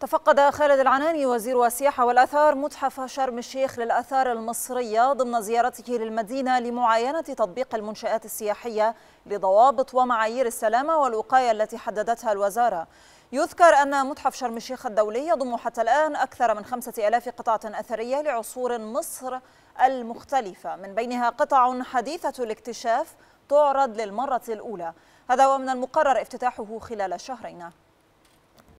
تفقد خالد العناني وزير السياحة والأثار متحف شرم الشيخ للأثار المصرية ضمن زيارته للمدينة لمعاينة تطبيق المنشآت السياحية لضوابط ومعايير السلامة والوقاية التي حددتها الوزارة يذكر أن متحف شرم الشيخ الدولي يضم حتى الآن أكثر من خمسة ألاف قطعة أثرية لعصور مصر المختلفة من بينها قطع حديثة الاكتشاف تعرض للمرة الأولى هذا ومن المقرر افتتاحه خلال شهرين